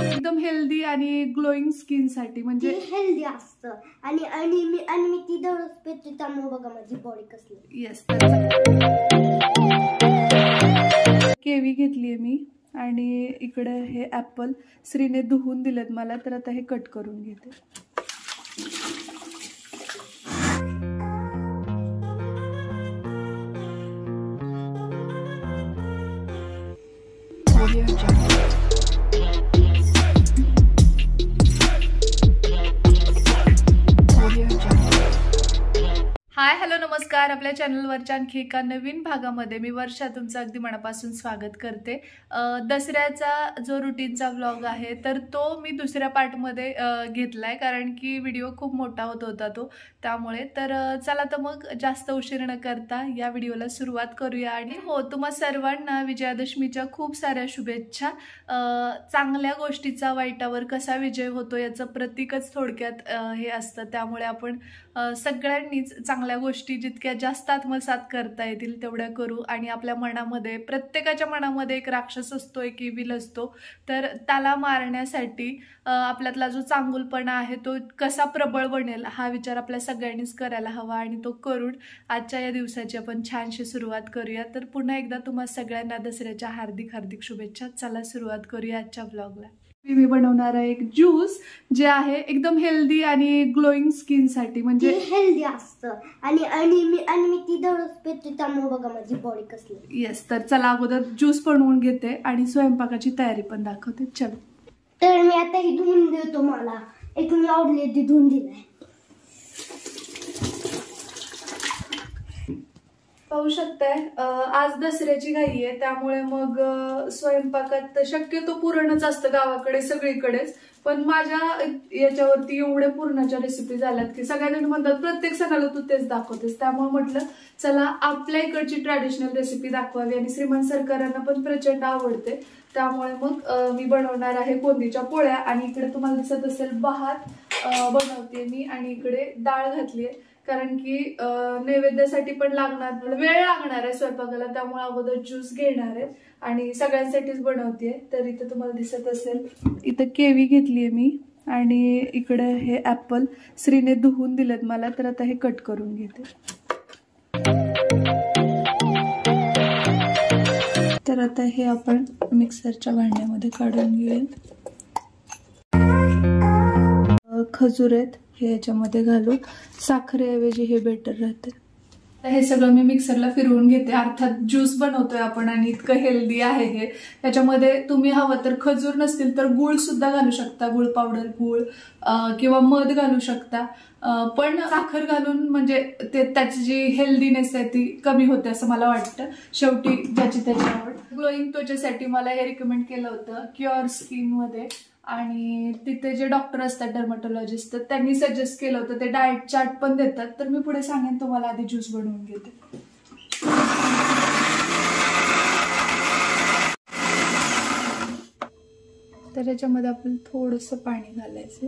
एकदम हेल्दी आणि glowing skin साठी म्हणजे हेल्दी असतं आणि आणि मी आणि मी ती दररोज पेते त्यामुळे बघा माझी बॉडी कसली येस केवी घेतलीये मी आणि इकडे हे ॲपल श्रीने धुवून दिलेत मला तर आता हे कट करून घेते हाय हॅलो नमस्कार आपल्या चॅनलवरच्या आणखी एका नवीन भागामध्ये मी वर्षा तुमचं अगदी मनापासून स्वागत करते दसऱ्याचा जो रुटीनचा व्लॉग आहे तर तो मी दुसऱ्या पार्टमध्ये घेतला आहे कारण की व्हिडिओ खूप मोठा होत होता तो त्यामुळे तर चला तर मग जास्त उशीर न करता या व्हिडिओला सुरुवात करूया आणि हो तुम्हा सर्वांना विजयादशमीच्या खूप साऱ्या शुभेच्छा चांगल्या गोष्टीचा वाईटावर कसा विजय होतो याचं प्रतीकच थोडक्यात हे असतं त्यामुळे आपण सगळ्यांनीच चांगलं चांगल्या गोष्टी जितक्या जास्त आत्मसात करता येतील तेवढ्या करू आणि आपल्या मनामध्ये प्रत्येकाच्या मनामध्ये एक राक्षस असतो एक इविल असतो तर त्याला मारण्यासाठी आपल्यातला जो चांगुलपणा आहे तो कसा प्रबळ बनेल हा विचार आपल्या सगळ्यांनीच करायला हवा आणि तो करून आजच्या या दिवसाची आपण छानशी सुरुवात करूया तर पुन्हा एकदा तुम्हा सगळ्यांना दसऱ्याच्या हार्दिक हार्दिक शुभेच्छा चला सुरुवात करूया आजच्या ब्लॉगला मी बनवणार आहे एक ज्यूस जे आहे एकदम हेल्दी आणि ग्लोईंग स्किन साठी म्हणजे हेल्दी असतं आणि आणि मी आणि मी ती दररोज पिते त्यामुळे बघा माझी बॉडी कसली येस तर चला अगोदर ज्यूस बनवून घेते आणि स्वयंपाकाची तयारी पण दाखवते चल तर मी आता ही धुवून देतो मला एक मी आवडली ती धुवून दिलाय पाहू शकताय आज दसऱ्याची घाई आहे त्यामुळे मग स्वयंपाकात शक्यतो पुरणच असतं गावाकडे सगळीकडेच पण माझ्या याच्यावरती एवढे पुरणाच्या रेसिपी झाल्यात की सगळ्यांनी म्हणतात प्रत्येक सणाला तू तेच दाखवतेस त्यामुळे म्हटलं चला आपल्या इकडची ट्रॅडिशनल रेसिपी दाखवावी आणि श्रीमंत सरकारांना पण प्रचंड आवडते त्यामुळे मग मी बनवणार आहे कोंदीच्या पोळ्या आणि इकडे तुम्हाला दिसत असेल बहात बनवते मी आणि इकडे डाळ घातली आहे कारण की नैवेद्यासाठी पण लागणार वेळ लागणार आहे स्वयंपाकाला त्यामुळे अगोदर ज्यूस घेणार आहे आणि सगळ्यांसाठीच बनवते तर इथं तुम्हाला दिसत असेल इथं केवी घेतली आहे मी आणि इकडे हे ऍपल श्रीने धुवून दिलेत मला तर आता हे कट करून घेते तर आता हे आपण मिक्सरच्या भांड्यामध्ये काढून घेऊ खजूर आहेत हे याच्यामध्ये घालून साखरेऐवजी हे बेटर राहते हे सगळं मी मिक्सरला फिरवून घेते अर्थात ज्यूस बनवतोय आपण आणि इतकं हेल्दी आहे हे त्याच्यामध्ये तुम्ही हवं तर खजूर नसतील तर गुळ सुद्धा घालू शकता गुळ पावडर गुळ किंवा मध घालू शकता पण साखर घालून म्हणजे ते त्याची जी हेल्दीनेस आहे ती कमी होते असं मला वाटतं शेवटी ज्याची त्याची आवड ग्लोईंग त्वचेसाठी मला हे रिकमेंड केलं होतं क्युअर स्किनमध्ये आणि तिथे जे डॉक्टर असतात डर्मॅटोलॉजिस्ट तर त्यांनी सजेस्ट केलं होतं ते डाएट चार्ट पण देतात तर मी पुढे सांगेन तुम्हाला आधी ज्यूस बनवून घेते तर याच्यामध्ये आपण थोडंसं पाणी घालायचं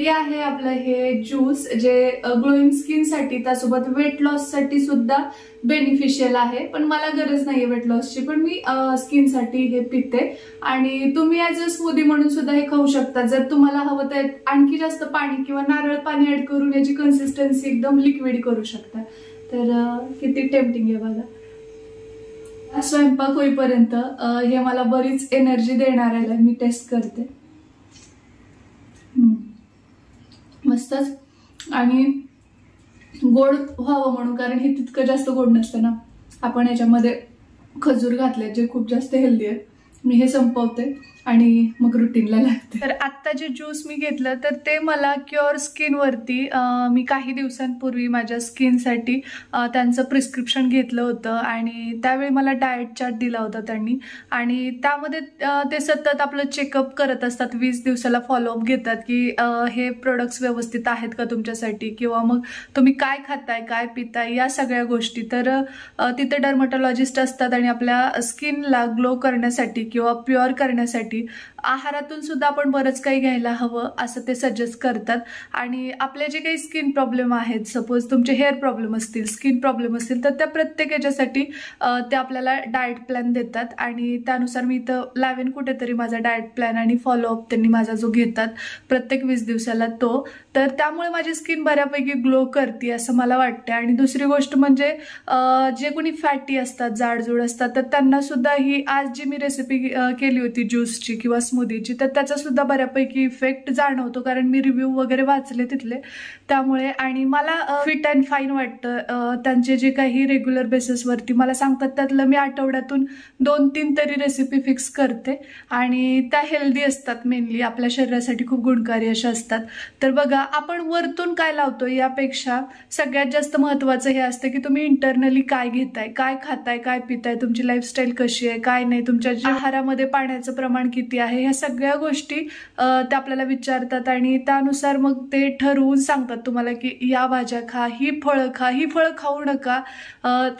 हे आहे आपलं हे ज्यूस जे ग्लोईंग स्किनसाठी त्यासोबत वेट लॉससाठी सुद्धा बेनिफिशियल आहे पण मला गरज नाहीये वेट लॉसची पण मी स्किनसाठी हे पिते आणि तुम्ही ॲज अ स्मूदी म्हणून सुद्धा हे खाऊ शकता जर तुम्हाला हवं तर आणखी जास्त पाणी किंवा नारळ पाणी ऍड करून याची कन्सिस्टन्सी एकदम लिक्विड करू शकता तर किती टेम्पटिंग आहे बघा स्वयंपाक होईपर्यंत हे मला बरीच एनर्जी देणार आहे मी टेस्ट करते असतंच आणि गोड व्हावं म्हणून कारण हे तितकं जास्त गोड नसतं ना आपण याच्यामध्ये खजूर घातले जे खूप जास्त हेल्दी आहे मी हे संपवते आणि मग रुटीनला लागते तर आत्ता जे ज्यूस मी घेतलं तर ते मला क्युअर स्किनवरती मी काही दिवसांपूर्वी माझ्या स्किनसाठी त्यांचं प्रिस्क्रिप्शन घेतलं होतं आणि त्यावेळी मला डाएट चार्ट दिला होता त्यांनी आणि त्यामध्ये ते सतत आपलं चेकअप करत असतात वीस दिवसाला फॉलोअप घेतात की हे प्रोडक्ट्स व्यवस्थित आहेत का तुमच्यासाठी किंवा मग तुम्ही काय खाताय काय पिताय या सगळ्या गोष्टी तर तिथे डर्मटॉलॉजिस्ट असतात आणि आपल्या स्किनला ग्लो करण्यासाठी किंवा प्युअर करण्यासाठी आहारातून सुद्धा आपण बरंच काही घ्यायला हवं असं ते सजेस्ट करतात आणि आपले जे काही स्किन प्रॉब्लेम आहेत सपोज तुमचे हेअर प्रॉब्लेम असतील स्किन प्रॉब्लेम असतील तर त्या प्रत्येक याच्यासाठी ते आपल्याला डाएट प्लॅन देतात आणि त्यानुसार मी इथं लावेन कुठेतरी माझा डाएट प्लॅन आणि फॉलोअप त्यांनी माझा जो घेतात प्रत्येक वीस दिवसाला तो तर त्यामुळे माझी स्किन बऱ्यापैकी ग्लो करते असं मला वाटतं आणि दुसरी गोष्ट म्हणजे जे कोणी फॅटी असतात जाडजूड असतात तर त्यांना सुद्धा ही आज जी मी रेसिपी केली होती ज्यूसची किंवा स्मूदीची तर त्याचासुद्धा बऱ्यापैकी इफेक्ट जाणवतो कारण मी रिव्ह्यू वगैरे वाचले तिथले त्यामुळे आणि मला फिट अँड फाईन वाटतं त्यांचे जे काही रेग्युलर बेसिसवरती मला सांगतात त्यातलं मी आठवड्यातून दोन तीन तरी रेसिपी फिक्स करते आणि त्या हेल्दी असतात मेनली आपल्या शरीरासाठी खूप गुणकारी अशा असतात तर बघा आपण वरतून काय लावतो यापेक्षा सगळ्यात जास्त महत्त्वाचं हे असतं की तुम्ही इंटरनली काय घेताय काय खाताय काय पिताय तुमची लाईफस्टाईल कशी आहे काय नाही तुमच्या आहारामध्ये पाण्याचं प्रमाण किती आहे ह्या सगळ्या गोष्टी ते आपल्याला विचारतात आणि त्यानुसार मग ते ठरवून सांगतात तुम्हाला की या भाज्या खा ही फळं खा ही फळं खाऊ नका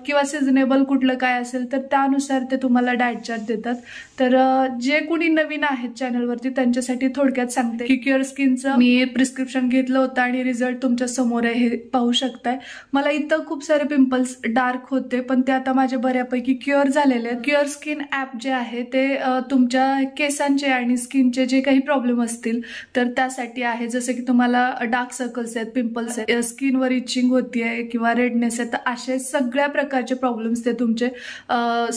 किंवा सिजनेबल कुठलं काय असेल तर त्यानुसार ते तुम्हाला डाएट चार्ट देतात तर जे कुणी नवीन आहेत चॅनलवरती त्यांच्यासाठी थोडक्यात सांगते की क्युअर स्किनचं मी प्रिस्क्रिप्शन घेतलं होतं आणि रिझल्ट तुमच्या समोर आहे हे पाहू शकताय मला इथं खूप सारे पिंपल्स डार्क होते पण ते आता माझे बऱ्यापैकी क्युअर झालेले आहेत क्युअर स्किन ॲप जे आहे ते ते तुमच्या केसांचे आणि स्किनचे जे काही प्रॉब्लेम असतील तर त्यासाठी आहे जसं की तुम्हाला डार्क सर्कल्स आहेत पिंपल्स आहेत स्किनवर इचिंग आहे किंवा रेडनेस आहे तर असे सगळ्या प्रकारचे प्रॉब्लेम्स ते तुमचे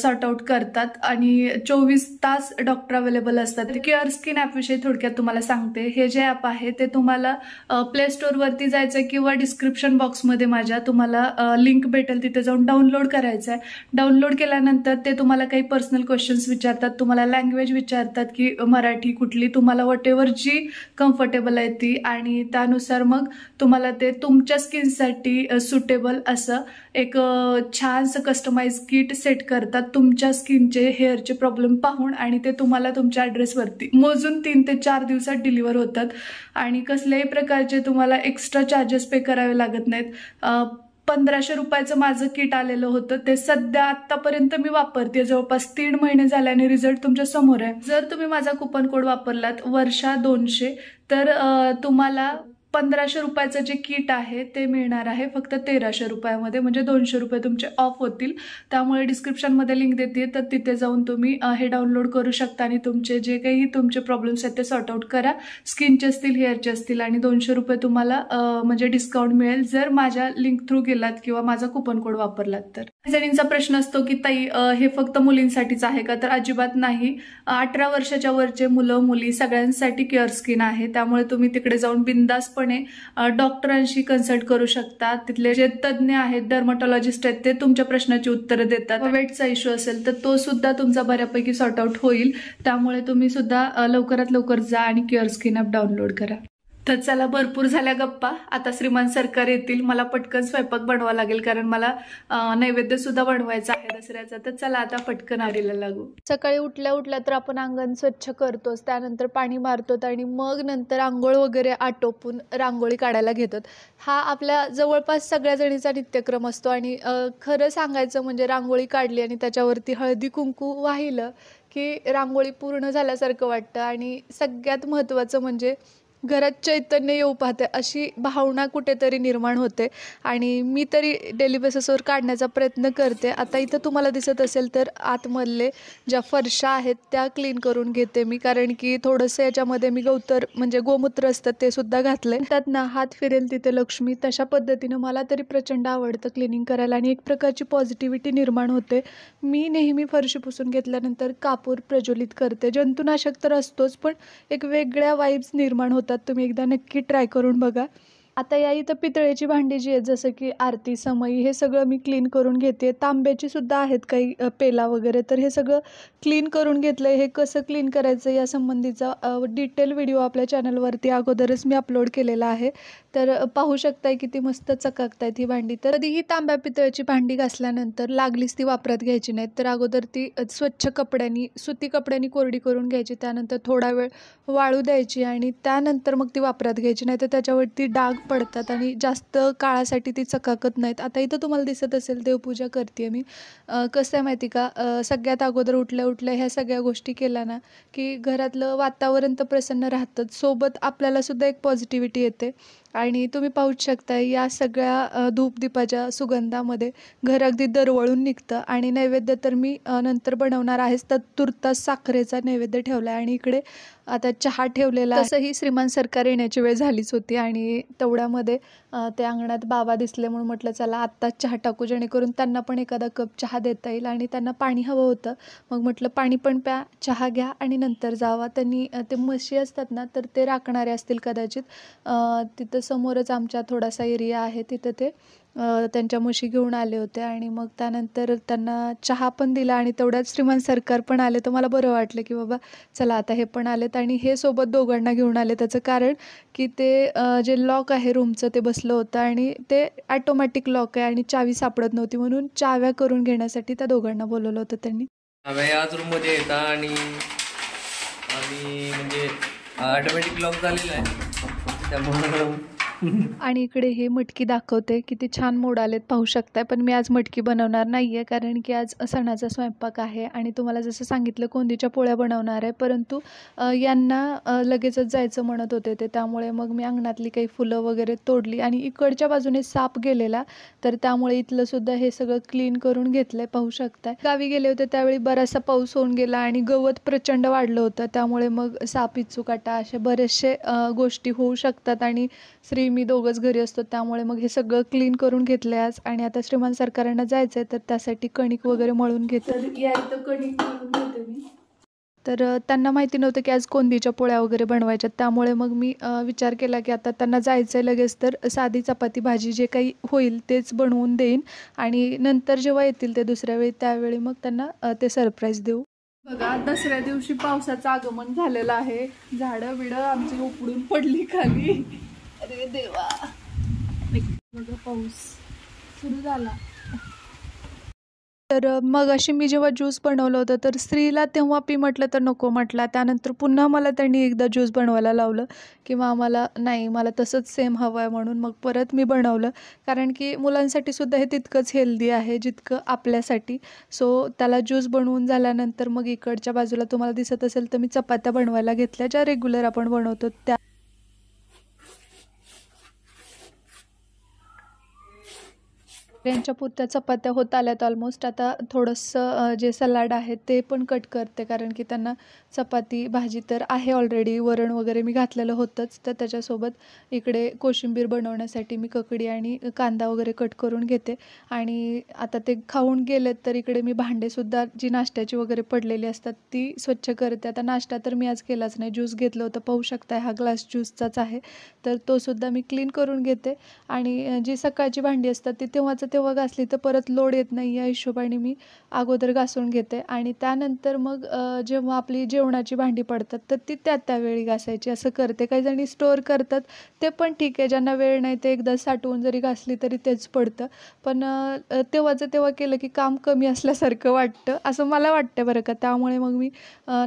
सॉर्ट आउट करतात आणि चोवीस तास डॉक्टर अवेलेबल असतात केअर स्किन ॲपविषयी थोडक्यात तुम्हाला सांगते हे जे ॲप आहे ते तुम्हाला प्ले स्टोअरवरती जायचं आहे किंवा डिस्क्रिप्शन बॉक्समध्ये माझ्या तुम्हाला लिंक भेटेल तिथे जाऊन डाउनलोड करायचं आहे डाउनलोड केल्यानंतर ते तुम्हाला काही पर्सनल क्वेश्चन्स विचारतात तुम्हाला लँग्वेज विचारतात की मराठी कुठली तुम्हाला वटेवर जी कम्फर्टेबल आहे ती आणि त्यानुसार मग तुम्हाला ते तुमच्या स्किनसाठी सुटेबल असं एक छानसं कस्टमाइज किट सेट करतात तुमच्या स्किनचे हेअरचे प्रॉब्लेम पाहून आणि ते तुम्हाला तुमच्या ॲड्रेसवरती मोजून तीन ते चार दिवसात डिलिव्हर होतात आणि कसल्याही प्रकारचे तुम्हाला एक्स्ट्रा चार्जेस पे करावे लागत नाहीत पंधराशे रुपयाचं माझं किट आलेलं होतं ते सध्या आतापर्यंत मी वापरते जवळपास तीन महिने झाले आणि रिझल्ट तुमच्या समोर आहे जर तुम्ही माझा कुपन कोड वापरलात वर्षा दोनशे तर तुम्हाला पंधराशे रुपयाचं जे किट आहे ते मिळणार आहे फक्त तेराशे रुपयामध्ये म्हणजे दोनशे रुपये तुमचे ऑफ होतील त्यामुळे डिस्क्रिप्शनमध्ये लिंक देते तर तिथे जाऊन तुम्ही हे डाउनलोड करू शकता आणि तुमचे जे काही तुमचे प्रॉब्लेम्स आहेत ते सॉर्ट आउट करा स्किनचे असतील हेअरचे असतील आणि दोनशे रुपये तुम्हाला म्हणजे डिस्काउंट मिळेल जर माझ्या लिंक थ्रू गेलात किंवा माझा कुपन कोड वापरलात तर जणींचा प्रश्न असतो की ताई हे फक्त मुलींसाठीच आहे का तर अजिबात नाही अठरा वर्षाच्या वरचे मुलं मुली सगळ्यांसाठी केअर स्किन आहे त्यामुळे तुम्ही तिकडे जाऊन बिंदास सहजपणे डॉक्टरांशी कन्सल्ट करू शकता तिथले जे तज्ज्ञ आहेत डर्मटॉलॉजिस्ट आहेत ते तुमच्या प्रश्नाची उत्तरं देतात हो. वेटचा इश्यू असेल तर तो सुद्धा तुमचा बऱ्यापैकी सॉर्ट आउट होईल त्यामुळे तुम्ही सुद्धा लवकरात लवकर जा आणि क्युअर स्किन ॲप डाउनलोड करा तर चला भरपूर झाल्या गप्पा आता श्रीमान सरकार येतील मला पटकन स्वयंपाक बनवा लागेल कारण मला नैवेद्य सुद्धा बनवायचा आहे दसऱ्याचा तर चला आता पटकन आडीला लागू सकाळी उठल्या उठल्या तर आपण अंगण स्वच्छ करतोच त्यानंतर पाणी मारतो आणि मग नंतर आंघोळ वगैरे आटोपून रांगोळी काढायला घेतो हा आपल्या जवळपास सगळ्या जणीचा नित्यक्रम असतो आणि खरं सांगायचं म्हणजे रांगोळी काढली आणि त्याच्यावरती हळदी कुंकू वाहिलं की रांगोळी पूर्ण झाल्यासारखं वाटतं आणि सगळ्यात महत्त्वाचं म्हणजे घरात चैतन्य येऊ पाहते अशी भावना कुठेतरी निर्माण होते आणि मी तरी डेली बेसिसवर काढण्याचा प्रयत्न करते आता इथं तुम्हाला दिसत असेल तर आतमधले ज्या फरशा आहेत त्या क्लीन करून घेते मी कारण की थोडंसं याच्यामध्ये मी गौतर म्हणजे गोमूत्र असतं ते सुद्धा घातलं आहे त्यात ना हात फिरेल तिथे लक्ष्मी तशा पद्धतीनं मला तरी प्रचंड आवडतं क्लिनिंग करायला आणि एक प्रकारची पॉझिटिव्हिटी निर्माण होते मी नेहमी फरशी पुसून घेतल्यानंतर कापूर प्रज्वलित करते जंतुनाशक तर असतोच पण एक वेगळ्या वाईब्स निर्माण होतात तुम्ही एकदा नक्की ट्राय करून बघा आता या इथं पितळेची भांडी जी आहेत जसं की आरती समई हे सगळं मी क्लीन करून घेते तांब्याची सुद्धा आहेत काही पेला वगैरे तर हे सगळं क्लीन करून घेतलं आहे हे कसं क्लीन करायचं या संबंधीचा डिटेल व्हिडिओ आपल्या चॅनलवरती अगोदरच मी अपलोड केलेला आहे तर पाहू शकताय किती मस्त चकाकतायत ही भांडी तर कधी ही तांब्या पितळेची भांडी घासल्यानंतर लागलीच ती वापरात घ्यायची नाहीत तर अगोदर ती स्वच्छ कपड्यांनी सुती कपड्यांनी कोरडी करून घ्यायची त्यानंतर थोडा वेळ वाळू द्यायची आणि त्यानंतर मग ती वापरात घ्यायची नाही तर त्याच्यावरती डाग पडतात आणि जास्त काळासाठी ती चकाकत नाहीत आता इथं तुम्हाला दिसत असेल देवपूजा करते मी कसं आहे माहिती का सगळ्यात अगोदर उठल्या उठल्या ह्या सगळ्या गोष्टी केल्या ना की घरातलं वातावरण तर प्रसन्न राहतं सोबत आपल्यालासुद्धा एक पॉझिटिव्हिटी येते आणि तुम्ही पाहूच शकता या सगळ्या धूपदीपाच्या सुगंधामध्ये घर अगदी दरवळून निघतं आणि नैवेद्य तर मी नंतर बनवणार आहेच तर तुर्तास साखरेचा नैवेद्य ठेवला आहे आणि इकडे आता चहा ठेवलेला असंही श्रीमान सरकार येण्याची वेळ झालीच होती आणि तेवढ्यामध्ये त्या अंगणात बाबा दिसले म्हणून म्हटलं चला आत्ताच चहा टाकू जेणेकरून त्यांना पण एखादा कप चहा देता येईल आणि त्यांना पाणी हवं होतं मग म्हटलं पाणी पण प्या चहा घ्या आणि नंतर जावा त्यांनी ते म्हशी असतात ना तर ते राखणारे असतील कदाचित तिथं समोरच आमच्या थोडासा एरिया आहे तिथं ते त्यांच्या मुशी घेऊन आले होते आणि मग त्यानंतर त्यांना चहा पण दिला आणि तेवढ्यात श्रीमान सरकार पण आले तर मला बरं वाटलं की बाबा चला आता हे पण आलेत आणि हे सोबत दोघांना घेऊन आले त्याचं कारण की ते जे लॉक आहे रूमचं ते बसलं होतं आणि ते ॲटोमॅटिक लॉक आहे आणि चावी सापडत नव्हती म्हणून चाव्या करून घेण्यासाठी त्या दोघांना बोलवलं होतं त्यांनी याच रूममध्ये येतात आणि म्हणजे ॲटोमॅटिक लॉक झालेलं आहे त्यामुळे आणि इकडे हे मटकी दाखवते किती छान मोड आलेत पाहू शकताय पण मी आज मटकी बनवणार नाही आहे कारण की आज सणाचा स्वयंपाक आहे आणि तुम्हाला जसं सांगितलं कोंदीच्या पोळ्या बनवणार आहे परंतु यांना लगेचच जायचं म्हणत होते ते त्यामुळे मग मी अंगणातली काही फुलं वगैरे तोडली आणि इकडच्या बाजूने साप गेलेला तर त्यामुळे इथलं सुद्धा हे सगळं क्लीन करून घेतलंय पाहू शकताय गावी गेले होते त्यावेळी बरासा पाऊस होऊन गेला आणि गवत प्रचंड वाढलं होतं त्यामुळे मग साप इचुकाटा असे बरेचसे गोष्टी होऊ शकतात आणि श्री मी दोघंच घरी असतो त्यामुळे मग हे सगळं क्लीन करून घेतलं आज आणि आता श्रीमान सरकारांना जायचंय आहे तर त्यासाठी कणिक वगैरे मळून घेतलं कणिक तर त्यांना माहिती नव्हतं की आज कोंदीच्या पोळ्या वगैरे बनवायच्या त्यामुळे मग मी विचार केला की आता त्यांना जायचं आहे लगेच तर साधी चपाती भाजी जे काही होईल तेच बनवून देईन आणि नंतर जेव्हा येतील ते दुसऱ्या वेळी त्यावेळी मग त्यांना ते सरप्राईज देऊ बघा दसऱ्या दिवशी पावसाचं आगमन झालेलं आहे झाडं बिडं आमची उकडून पडली खाली अरे देवा पाऊस सुरू झाला तर मग अशी मी जेव्हा ज्यूस बनवलं होतं तर स्त्रीला तेव्हा पी म्हटलं तर नको म्हटला त्यानंतर पुन्हा मला त्यांनी एकदा ज्यूस बनवायला लावलं किंवा आम्हाला नाही मला तसंच सेम हवं आहे म्हणून मग परत मी बनवलं कारण की मुलांसाठी सुद्धा हे तितकंच हेल्दी आहे जितकं आपल्यासाठी सो त्याला ज्यूस बनवून झाल्यानंतर मग इकडच्या बाजूला तुम्हाला दिसत असेल तर मी चपात्या बनवायला घेतल्या ज्या रेग्युलर आपण बनवतो त्या यांच्या पुरत्या चपात्या होत आल्यात ऑलमोस्ट आता थोडंसं जे सलाड आहे ते पण कट करते कारण की त्यांना चपाती भाजी तर आहे ऑलरेडी वरण वगैरे मी घातलेलं होतंच तर त्याच्यासोबत इकडे कोशिंबीर बनवण्यासाठी मी ककडी आणि कांदा वगैरे कट करून घेते आणि आता ते खाऊन गेलेत तर इकडे मी भांडेसुद्धा जी नाश्त्याची वगैरे पडलेली असतात ती स्वच्छ करते आता नाश्ता तर मी आज केलाच नाही ज्यूस घेतलं होतं पाहू शकता हा ग्लास ज्यूसचाच आहे तर तोसुद्धा मी क्लीन करून घेते आणि जी सकाळची भांडी असतात ती तेव्हाच तेव्हा घासली तर परत लोड येत नाही या हिशोबाने मी अगोदर घासून घेते आणि त्यानंतर मग जेव्हा आपली जेवणाची भांडी पडतात तर ती त्या त्यावेळी घासायची असं करते काही जणी स्टोअर करतात ते पण ठीक आहे ज्यांना वेळ नाही ते एकदा साठवून जरी घासली तरी तेच पडतं पण तेव्हाचं तेव्हा केलं की काम कमी असल्यासारखं वाटतं असं मला वाटतं बरं का त्यामुळे मग मी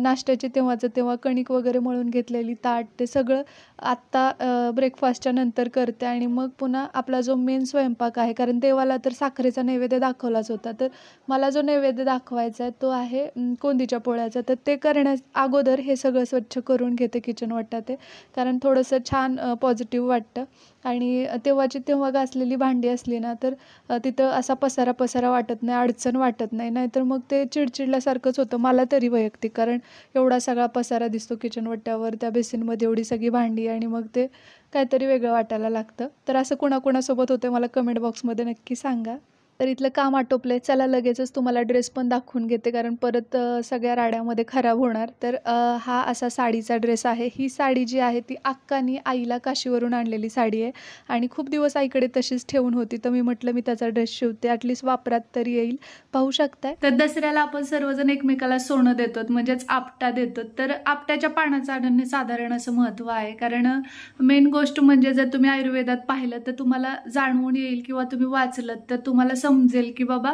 नाश्त्याची तेव्हाचं तेव्हा कणिक वगैरे मळून घेतलेली ताट ते सगळं आत्ता ब्रेकफास्टच्या नंतर करते आणि मग पुन्हा आपला जो मेन स्वयंपाक आहे कारण देवाला तर साखरेचा नैवेद्य दाखवलाच होता तर मला जो नैवेद्य दाखवायचा आहे तो आहे कोंदीच्या पोळ्याचा तर ते करण्यास अगोदर हे सगळं स्वच्छ करून घेते किचन वाटतं ते कारण थोडंसं छान पॉझिटिव्ह वाटतं आणि तेव्हाची तेव्हा घासलेली भांडी असली ना तर तिथं असा पसारा पसारा वाटत नाही अडचण वाटत नाही नाहीतर मग ते चिडचिडल्यासारखंच होतं मला तरी वैयक्तिक कारण एवढा सगळा पसारा दिसतो किचन त्या बेसिनमध्ये एवढी सगळी भांडी आणि मग ते काहीतरी वेगळं वाटायला लागतं तर असं कुणाकुणासोबत होतं मला कमेंट बॉक्समध्ये नक्की सांगा तर इथलं काम आटोपलं चला लगेचच तुम्हाला ड्रेस पण दाखवून घेते कारण परत सगळ्या राड्यामध्ये खराब होणार तर हा असा साडीचा ड्रेस आहे ही साडी जी आहे ती अक्कानी आईला काशीवरून आणलेली साडी आहे आणि खूप दिवस आईकडे तशीच ठेवून होती तर मी म्हटलं मी त्याचा ड्रेस शिवते ॲटलिस्ट वापरात तरी येईल पाहू शकताय तर दसऱ्याला आपण सर्वजण एकमेकाला सोनं देतो म्हणजेच आपटा देतो तर आपट्याच्या पाण्याचं आणणं साधारण असं महत्त्व आहे कारण मेन गोष्ट म्हणजे जर तुम्ही आयुर्वेदात पाहिलं तर तुम्हाला जाणवून येईल किंवा तुम्ही वाचलं तर तुम्हाला समजेल की बाबा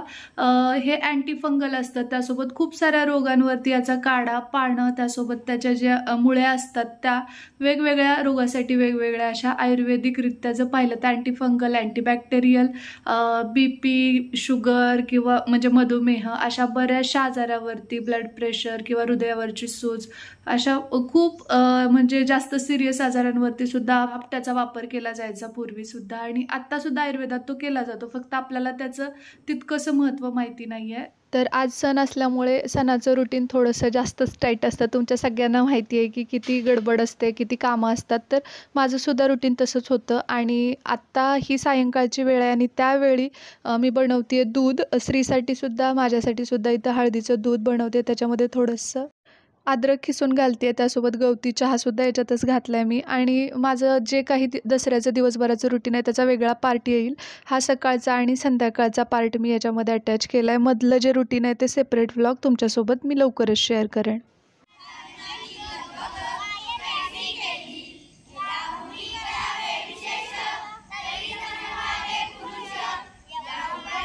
हे अँटीफंगल असतात त्यासोबत खूप साऱ्या रोगांवरती याचा काढा पाळणं त्यासोबत त्याच्या ज्या मुळ्या असतात त्या वेगवेगळ्या रोगासाठी वेगवेगळ्या अशा आयुर्वेदिकरित्या जर पाहिलं तर antifungal antibacterial B P sugar किंवा म्हणजे मधुमेह अशा बऱ्याचशा आजारावरती ब्लड प्रेशर किंवा हृदयावरची सूज अशा खूप म्हणजे जास्त सिरियस आजारांवरती सुद्धा त्याचा वापर केला जायचा पूर्वीसुद्धा आणि सुद्धा आयुर्वेदात तो केला जातो फक्त आपल्याला त्याचं त्याचं तितकंसं महत्त्व माहिती नाही आहे तर आज सण असल्यामुळे सणाचं रुटीन थोडंसं जास्तच टाईट असतं तुमच्या सगळ्यांना माहिती आहे की किती गडबड असते किती कामं असतात तर माझंसुद्धा रुटीन तसंच होतं आणि आत्ता ही सायंकाळची वेळ आहे आणि त्यावेळी मी बनवते आहे दूध स्त्रीसाठीसुद्धा माझ्यासाठीसुद्धा इथं हळदीचं दूध बनवते त्याच्यामध्ये थोडंसं अद्रक खिसून घालते आहे त्यासोबत गवती चहासुद्धा याच्यातच घातला आहे मी आणि माझं जे काही दसऱ्याचं दिवसभराचं रुटीन आहे त्याचा वेगळा पार्ट येईल हा सकाळचा आणि संध्याकाळचा पार्ट मी याच्यामध्ये अटॅच केला आहे मधलं जे रुटीन आहे ते सेपरेट व्लॉग तुमच्यासोबत मी लवकरच शेअर करेन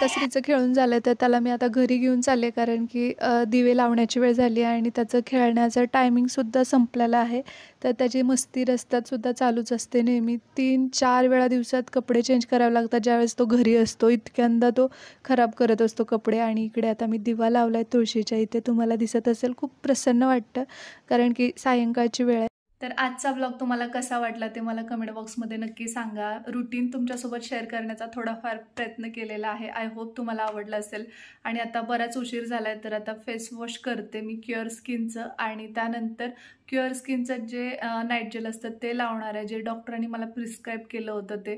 तसरीचं खेळून झालं तर त्याला मी आता घरी घेऊन चालले कारण की दिवे लावण्याची वेळ झाली आहे आणि त्याचं खेळण्याचं टायमिंगसुद्धा संपलेलं आहे तर त्याची मस्ती रस्त्यातसुद्धा चालूच असते नेहमी तीन चार वेळा दिवसात कपडे चेंज करावे लागतात ज्यावेळेस तो घरी असतो इतक्यांदा तो खराब करत असतो कपडे आणि इकडे आता मी दिवा लावला आहे तुळशीच्या इथे तुम्हाला दिसत असेल खूप प्रसन्न वाटतं कारण की सायंकाळची वेळ आहे तर आजचा ब्लॉग तुम्हाला कसा वाटला ते मला कमेंट बॉक्समध्ये नक्की सांगा रुटीन तुमच्यासोबत शेअर करण्याचा थोडाफार प्रयत्न केलेला आहे आय होप तुम्हाला आवडला असेल आणि आता बराच उशीर झाला आहे तर आता फेस वॉश करते मी क्युअर स्किनचं आणि त्यानंतर क्युअर स्किनचं जे नाईट जेल असतं ते लावणार आहे जे डॉक्टरांनी मला प्रिस्क्राईब केलं होतं ते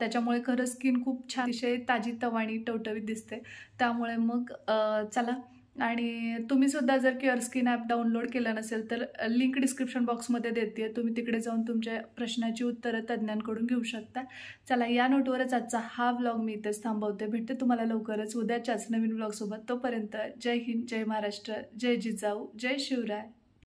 त्याच्यामुळे खरं स्किन खूप छान अतिशय ताजी तवाणी टवटवीत दिसते त्यामुळे मग चला आणि तुम्हीसुद्धा जर क्युअर स्किन ॲप डाउनलोड केलं नसेल तर लिंक डिस्क्रिप्शन बॉक्समध्ये देते तुम्ही तिकडे जाऊन तुमच्या प्रश्नाची उत्तरं तज्ज्ञांकडून घेऊ शकता चला या नोटवरच आजचा हा व्लॉग मी इथेच थांबवते भेटते तुम्हाला लवकरच उद्याच्याच नवीन ब्लॉगसोबत तोपर्यंत जय हिंद जय महाराष्ट्र जय जिजाऊ जय शिवराय